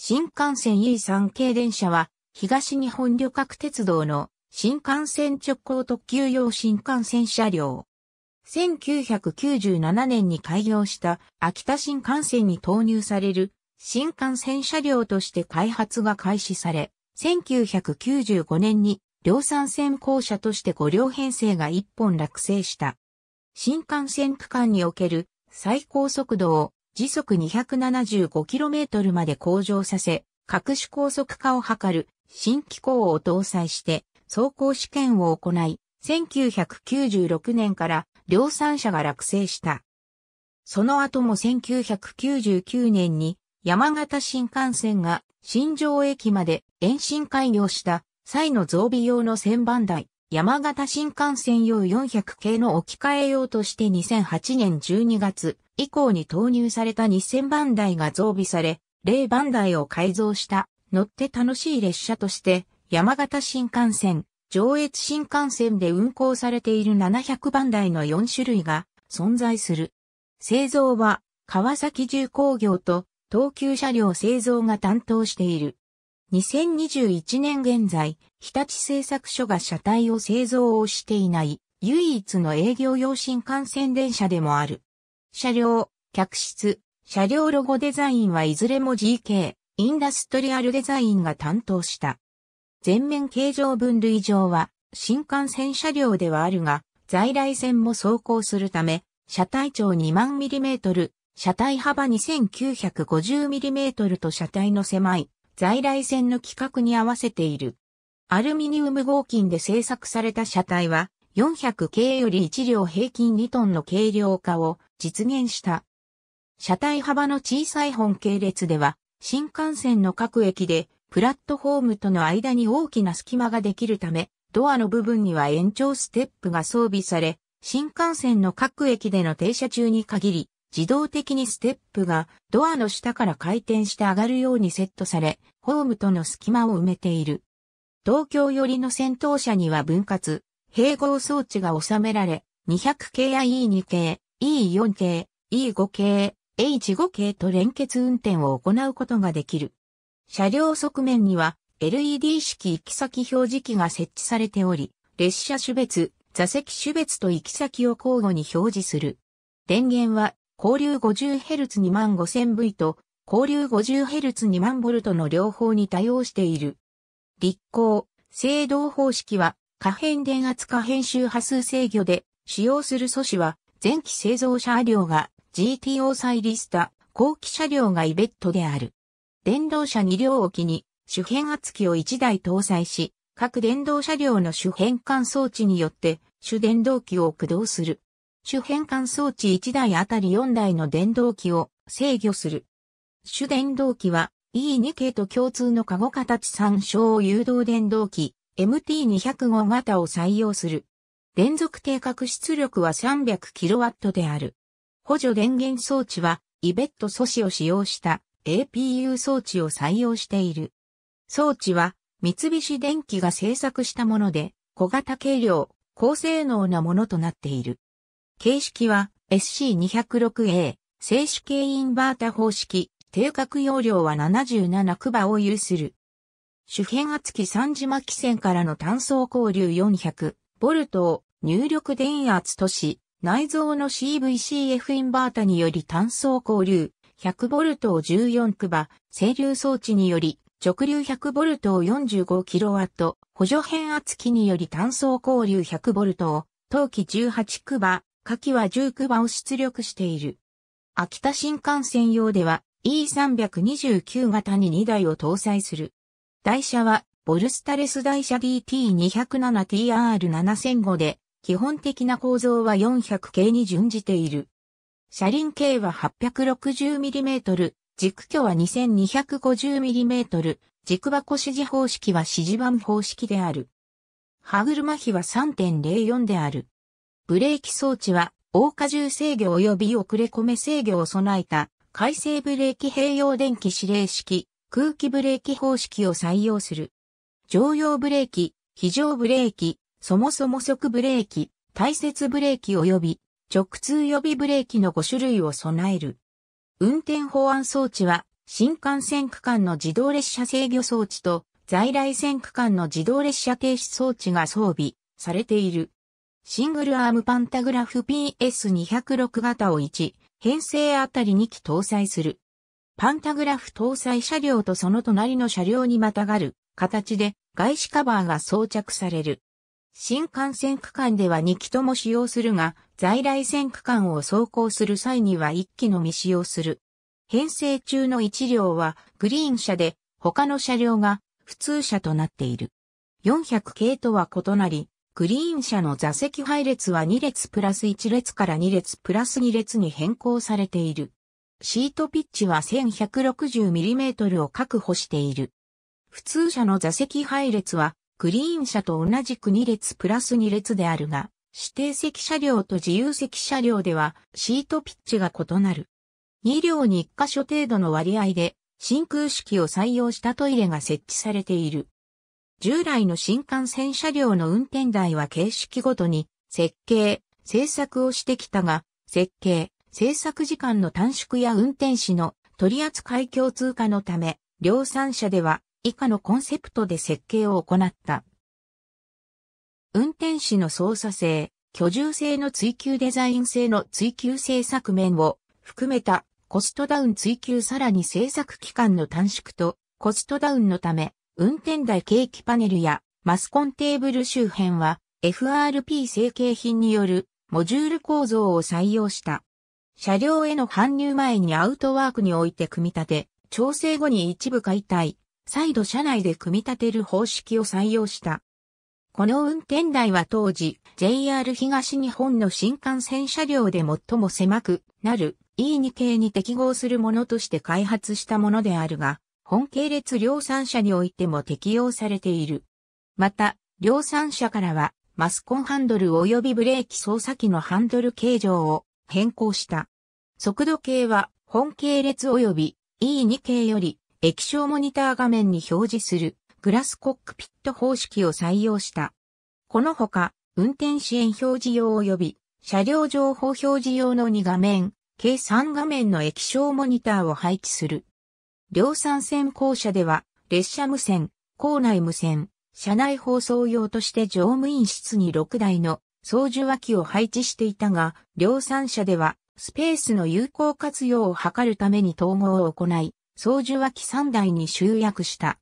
新幹線 E3 系電車は、東日本旅客鉄道の新幹線直行特急用新幹線車両。1997年に開業した秋田新幹線に投入される新幹線車両として開発が開始され、1995年に量産線校舎として5両編成が1本落成した。新幹線区間における最高速度を時速 275km まで向上させ、各種高速化を図る新機構を搭載して走行試験を行い、1996年から量産車が落成した。その後も1999年に山形新幹線が新庄駅まで延伸開業した際の増備用の旋盤台、山形新幹線用400系の置き換え用として2008年12月以降に投入された2000番台が増備され、0番台を改造した乗って楽しい列車として山形新幹線、上越新幹線で運行されている700番台の4種類が存在する。製造は川崎重工業と東急車両製造が担当している。2021年現在、日立製作所が車体を製造をしていない唯一の営業用新幹線電車でもある。車両、客室、車両ロゴデザインはいずれも GK、インダストリアルデザインが担当した。全面形状分類上は新幹線車両ではあるが、在来線も走行するため、車体長2万 mm、車体幅 2950mm と車体の狭い在来線の規格に合わせている。アルミニウム合金で製作された車体は、400系より1両平均2トンの軽量化を実現した。車体幅の小さい本系列では、新幹線の各駅でプラットフォームとの間に大きな隙間ができるため、ドアの部分には延長ステップが装備され、新幹線の各駅での停車中に限り、自動的にステップがドアの下から回転して上がるようにセットされ、ホームとの隙間を埋めている。東京寄りの先頭車には分割、併合装置が収められ、200系や E2 系、E4 系、E5 系、H5 系と連結運転を行うことができる。車両側面には LED 式行き先表示器が設置されており、列車種別、座席種別と行き先を交互に表示する。電源は交流 50Hz25000V と交流5 0 h z 2 0 0 0 v の両方に対応している。立行、制動方式は、可変電圧可変周波数制御で、使用する素子は、前期製造車両が GTO サイリスタ、後期車両がイベットである。電動車2両置きに、主変圧機を1台搭載し、各電動車両の主変換装置によって、主電動機を駆動する。主変換装置1台あたり4台の電動機を制御する。主電動機は E2 系と共通のカゴ形参照誘導電動機 MT205 型を採用する。連続定格出力は 300kW である。補助電源装置はイベット素子を使用した APU 装置を採用している。装置は三菱電機が製作したもので小型軽量、高性能なものとなっている。形式は SC206A、静止系インバータ方式、定格容量は77クバを有する。主変圧器三島汽線からの単素交流400、ボルトを入力電圧とし、内蔵の CVCF インバータにより単素交流、100ボルトを14クバ、整流装置により直流100ボルトを45キロワット、補助変圧器により単素交流100ボルトを、陶器18クバ、下記は19番を出力している。秋田新幹線用では E329 型に2台を搭載する。台車はボルスタレス台車 DT207TR7005 で、基本的な構造は400系に準じている。車輪径は 860mm、軸距は 2250mm、軸箱指示方式は指示板方式である。歯車比は3.04である。ブレーキ装置は、大荷重制御及び遅れ込め制御を備えた、回生ブレーキ併用電気指令式、空気ブレーキ方式を採用する。常用ブレーキ、非常ブレーキ、そもそも速ブレーキ、大切ブレーキ及び直通予備ブレーキの5種類を備える。運転法案装置は、新幹線区間の自動列車制御装置と在来線区間の自動列車停止装置が装備されている。シングルアームパンタグラフ PS206 型を1、編成あたり2機搭載する。パンタグラフ搭載車両とその隣の車両にまたがる形で外資カバーが装着される。新幹線区間では2機とも使用するが、在来線区間を走行する際には1機のみ使用する。編成中の1両はグリーン車で他の車両が普通車となっている。400系とは異なり、グリーン車の座席配列は2列プラス1列から2列プラス2列に変更されている。シートピッチは 1160mm を確保している。普通車の座席配列はグリーン車と同じく2列プラス2列であるが、指定席車両と自由席車両ではシートピッチが異なる。2両に1箇所程度の割合で真空式を採用したトイレが設置されている。従来の新幹線車両の運転台は形式ごとに設計、制作をしてきたが、設計、制作時間の短縮や運転士の取扱い共通化のため、量産車では以下のコンセプトで設計を行った。運転士の操作性、居住性の追求デザイン性の追求制作面を含めたコストダウン追求さらに制作期間の短縮とコストダウンのため運転台景気パネルやマスコンテーブル周辺は FRP 成形品によるモジュール構造を採用した。車両への搬入前にアウトワークにおいて組み立て、調整後に一部解体、再度車内で組み立てる方式を採用した。この運転台は当時 JR 東日本の新幹線車両で最も狭くなる E2 系に適合するものとして開発したものであるが、本系列量産車においても適用されている。また、量産車からは、マスコンハンドル及びブレーキ操作機のハンドル形状を変更した。速度計は、本系列及び E2 系より液晶モニター画面に表示するグラスコックピット方式を採用した。このほか、運転支援表示用及び車両情報表示用の2画面、計3画面の液晶モニターを配置する。量産線校舎では、列車無線、校内無線、車内放送用として乗務員室に6台の操縦脇を配置していたが、量産車では、スペースの有効活用を図るために統合を行い、操縦脇3台に集約した。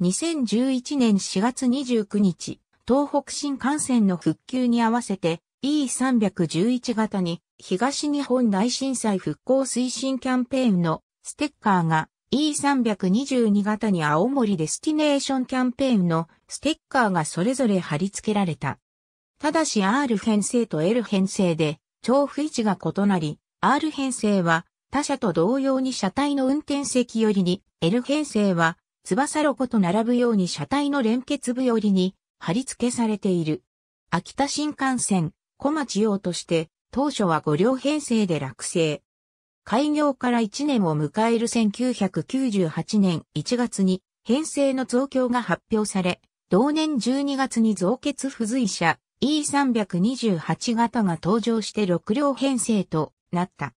2011年4月29日、東北新幹線の復旧に合わせて E311 型に東日本大震災復興推進キャンペーンのステッカーが E322 型に青森デスティネーションキャンペーンのステッカーがそれぞれ貼り付けられた。ただし R 編成と L 編成で調布位置が異なり、R 編成は他社と同様に車体の運転席寄りに、L 編成は翼ロコと並ぶように車体の連結部寄りに貼り付けされている。秋田新幹線、小町用として、当初は5両編成で落成。開業から1年を迎える1998年1月に編成の増強が発表され、同年12月に増結付随車 E328 型が登場して6両編成となった。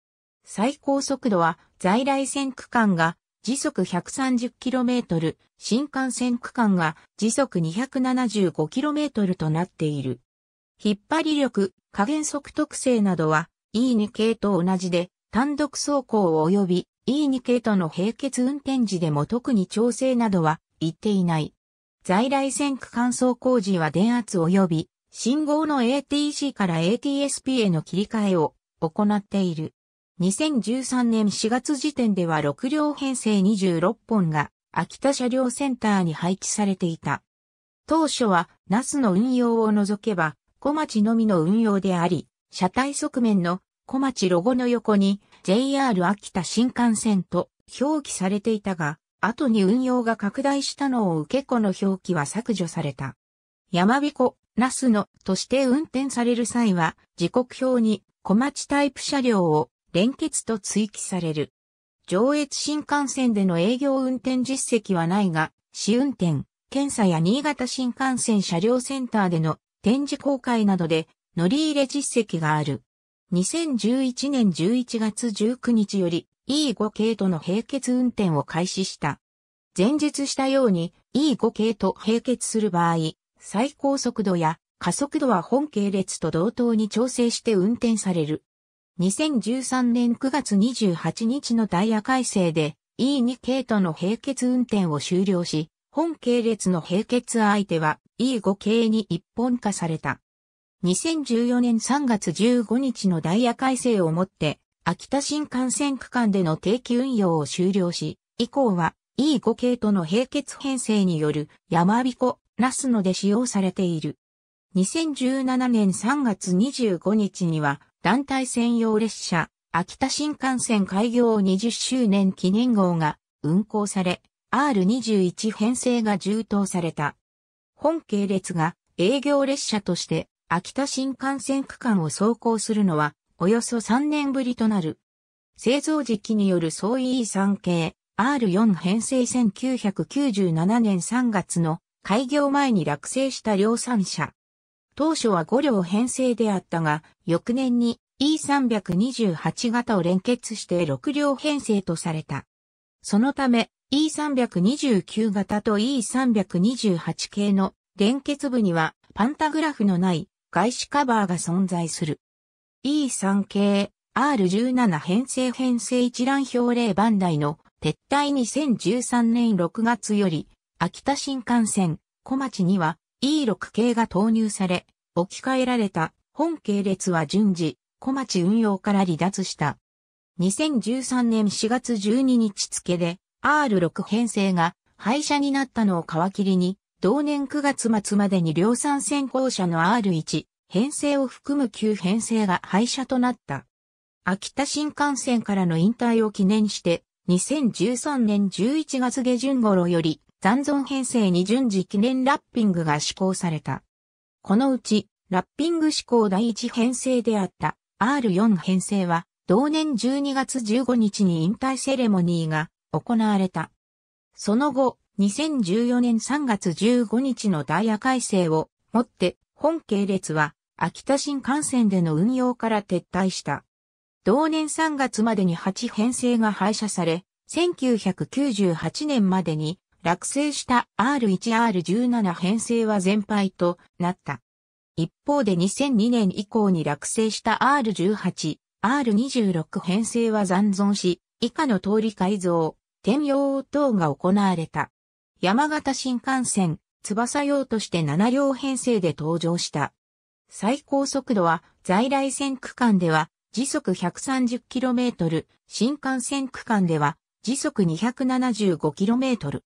最高速度は在来線区間が時速 130km、新幹線区間が時速 275km となっている。引っ張り力、加減速特性などは E2 系と同じで単独走行及び E2 系との並結運転時でも特に調整などは行っていない。在来線区間走行時は電圧及び信号の ATC から ATSP への切り替えを行っている。2013年4月時点では6両編成26本が秋田車両センターに配置されていた。当初はナスの運用を除けば小町のみの運用であり、車体側面の小町ロゴの横に JR 秋田新幹線と表記されていたが、後に運用が拡大したのを受け子の表記は削除された。山彦、那須野として運転される際は、時刻表に小町タイプ車両を連結と追記される。上越新幹線での営業運転実績はないが、試運転、検査や新潟新幹線車両センターでの展示公開などで乗り入れ実績がある。2011年11月19日より E5 系との並結運転を開始した。前述したように E5 系と並結する場合、最高速度や加速度は本系列と同等に調整して運転される。2013年9月28日のダイヤ改正で E2 系との並結運転を終了し、本系列の並結相手は E5 系に一本化された。2014年3月15日のダイヤ改正をもって、秋田新幹線区間での定期運用を終了し、以降は E5 系との並結編成による山彦、ナスので使用されている。2017年3月25日には、団体専用列車、秋田新幹線開業20周年記念号が運行され、R21 編成が充当された。本系列が営業列車として秋田新幹線区間を走行するのは、およそ3年ぶりとなる。製造時期による総 E3 系 R4 編成1997年3月の開業前に落成した量産車。当初は5両編成であったが、翌年に E328 型を連結して6両編成とされた。そのため E329 型と E328 系の連結部にはパンタグラフのない外資カバーが存在する。E3 系 R17 編成編成一覧表例番台の撤退2013年6月より秋田新幹線小町には E6 系が投入され置き換えられた本系列は順次小町運用から離脱した。2013年4月12日付で R6 編成が廃車になったのを皮切りに同年9月末までに量産先行車の R1 編成を含む旧編成が廃車となった。秋田新幹線からの引退を記念して、2013年11月下旬頃より残存編成に順次記念ラッピングが施行された。このうち、ラッピング施行第1編成であった R4 編成は、同年12月15日に引退セレモニーが行われた。その後、2014年3月15日のダイヤ改正をもって本系列は秋田新幹線での運用から撤退した。同年3月までに8編成が廃車され、1998年までに落成した R1R17 編成は全廃となった。一方で2002年以降に落成した R18、R26 編成は残存し、以下の通り改造、転用等が行われた。山形新幹線、翼用として7両編成で登場した。最高速度は在来線区間では時速 130km、新幹線区間では時速 275km。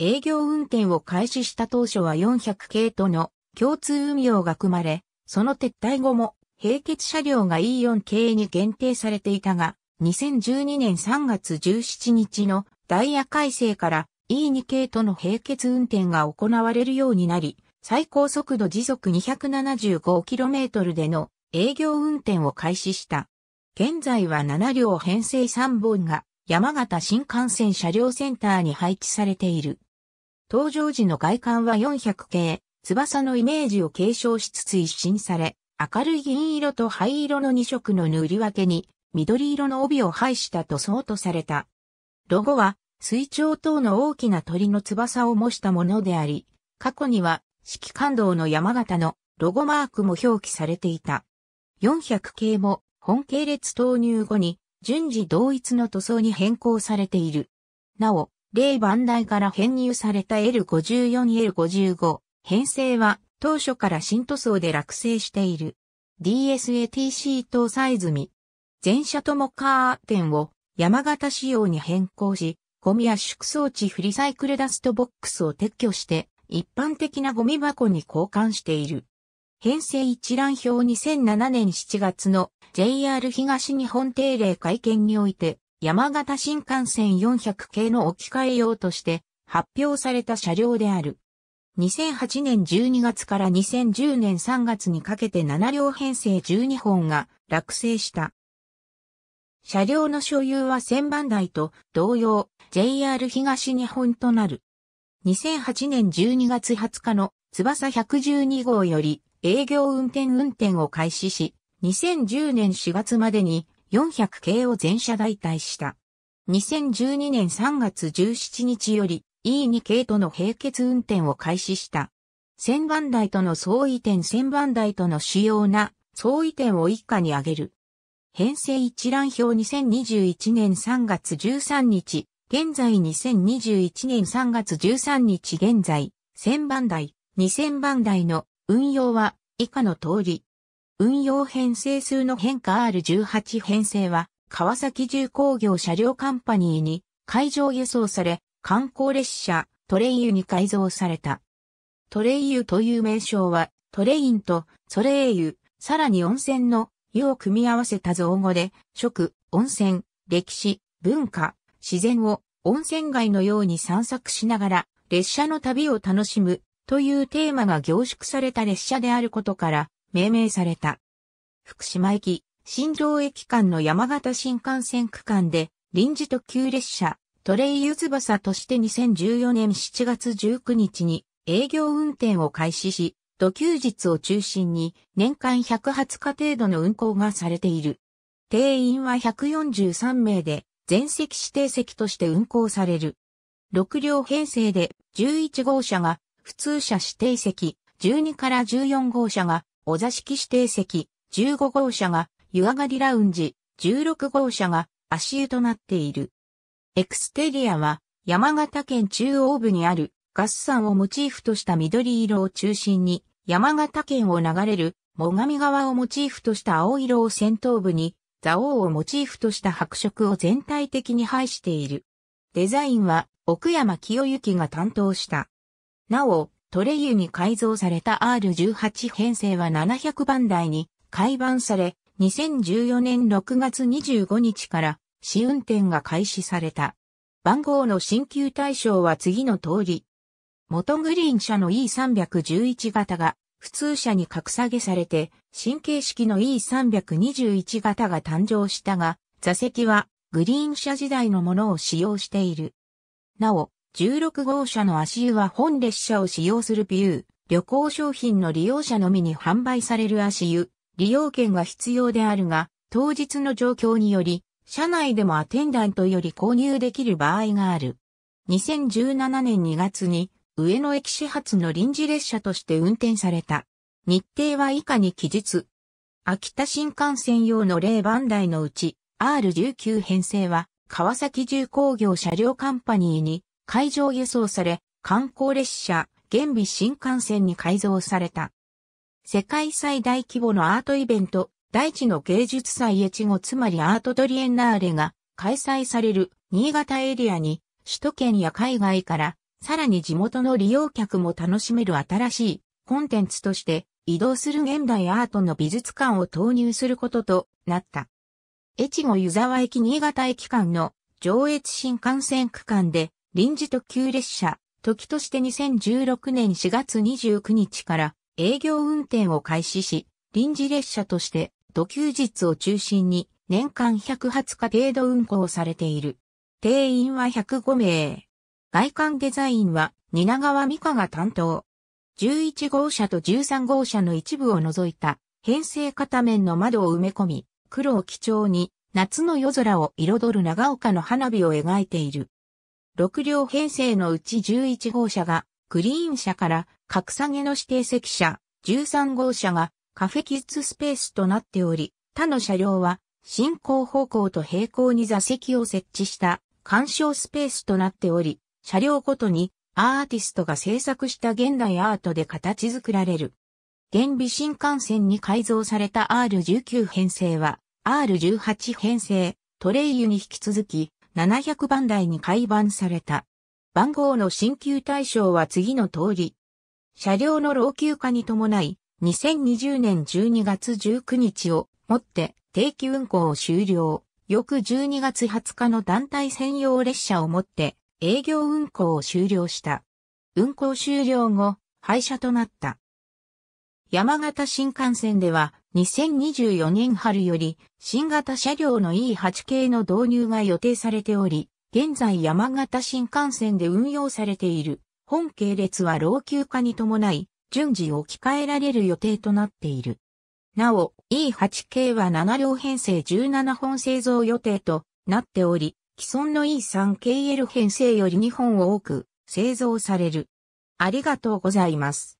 営業運転を開始した当初は400系との共通運用が組まれ、その撤退後も並結車両が E4 系に限定されていたが、2012年3月17日のダイヤ改正から E2 系との並結運転が行われるようになり、最高速度時速 275km での営業運転を開始した。現在は7両編成3本が山形新幹線車両センターに配置されている。登場時の外観は400系、翼のイメージを継承しつつ一新され、明るい銀色と灰色の2色の塗り分けに、緑色の帯を配した塗装とされた。ロゴは、水鳥等の大きな鳥の翼を模したものであり、過去には四季感動の山形のロゴマークも表記されていた。400系も本系列投入後に順次同一の塗装に変更されている。なお、例番台から編入された L54、L55、編成は当初から新塗装で落成している。DSATC 搭載済み。全車ともカーテンを山形仕様に変更し、ゴミ圧縮装置フリサイクルダストボックスを撤去して一般的なゴミ箱に交換している。編成一覧表2007年7月の JR 東日本定例会見において山形新幹線400系の置き換え用として発表された車両である。2008年12月から2010年3月にかけて7両編成12本が落成した。車両の所有は1000番台と同様 JR 東日本となる。2008年12月20日の翼112号より営業運転運転を開始し、2010年4月までに400系を全車代替した。2012年3月17日より E2 系との並結運転を開始した。1000番台との相違点1000番台との主要な相違点を一家に挙げる。編成一覧表2021年3月13日、現在2021年3月13日現在、1000番台、2000番台の運用は以下の通り。運用編成数の変化 R18 編成は、川崎重工業車両カンパニーに海上輸送され、観光列車、トレイユに改造された。トレイユという名称は、トレインとソレイユ、さらに温泉の湯を組み合わせた造語で、食、温泉、歴史、文化、自然を温泉街のように散策しながら列車の旅を楽しむというテーマが凝縮された列車であることから命名された。福島駅、新城駅間の山形新幹線区間で臨時特急列車トレイユズバサとして2014年7月19日に営業運転を開始し、土休日を中心に年間1 0 0日程度の運行がされている。定員は143名で、全席指定席として運行される。6両編成で11号車が普通車指定席、12から14号車がお座敷指定席、15号車が湯上がりラウンジ、16号車が足湯となっている。エクステリアは山形県中央部にあるガス山をモチーフとした緑色を中心に山形県を流れる、最上川をモチーフとした青色を先頭部に、座王をモチーフとした白色を全体的に配している。デザインは、奥山清行が担当した。なお、トレユに改造された R18 編成は700番台に改版され、2014年6月25日から試運転が開始された。番号の新旧対象は次の通り、元グリーン車の E311 型が普通車に格下げされて、新形式の E321 型が誕生したが、座席はグリーン車時代のものを使用している。なお、16号車の足湯は本列車を使用するビュー、旅行商品の利用者のみに販売される足湯、利用券が必要であるが、当日の状況により、車内でもアテンダントより購入できる場合がある。2017年2月に上野駅始発の臨時列車として運転された。日程は以下に記述。秋田新幹線用の0番台のうち R19 編成は川崎重工業車両カンパニーに海上輸送され観光列車現備新幹線に改造された。世界最大規模のアートイベント大地の芸術祭越後つまりアートドリエンナーレが開催される新潟エリアに首都圏や海外からさらに地元の利用客も楽しめる新しいコンテンツとして移動する現代アートの美術館を投入することとなった。越後湯沢駅新潟駅間の上越新幹線区間で臨時特急列車、時として2016年4月29日から営業運転を開始し、臨時列車として土休日を中心に年間108日程度運行されている。定員は105名。外観デザインは蜷川美香が担当。11号車と13号車の一部を除いた編成片面の窓を埋め込み、黒を基調に夏の夜空を彩る長岡の花火を描いている。6両編成のうち11号車がグリーン車から格下げの指定席車、13号車がカフェキッズスペースとなっており、他の車両は進行方向と平行に座席を設置した干渉スペースとなっており、車両ごとにアーティストが制作した現代アートで形作られる。現美新幹線に改造された R19 編成は R18 編成トレイユに引き続き700番台に改版された。番号の新旧対象は次の通り。車両の老朽化に伴い、2020年12月19日をもって定期運行を終了。翌12月20日の団体専用列車をもって営業運行を終了した。運行終了後、廃車となった。山形新幹線では2024年春より新型車両の E8 系の導入が予定されており、現在山形新幹線で運用されている本系列は老朽化に伴い順次置き換えられる予定となっている。なお E8 系は7両編成17本製造予定となっており、既存の E3KL 編成より2本多く製造される。ありがとうございます。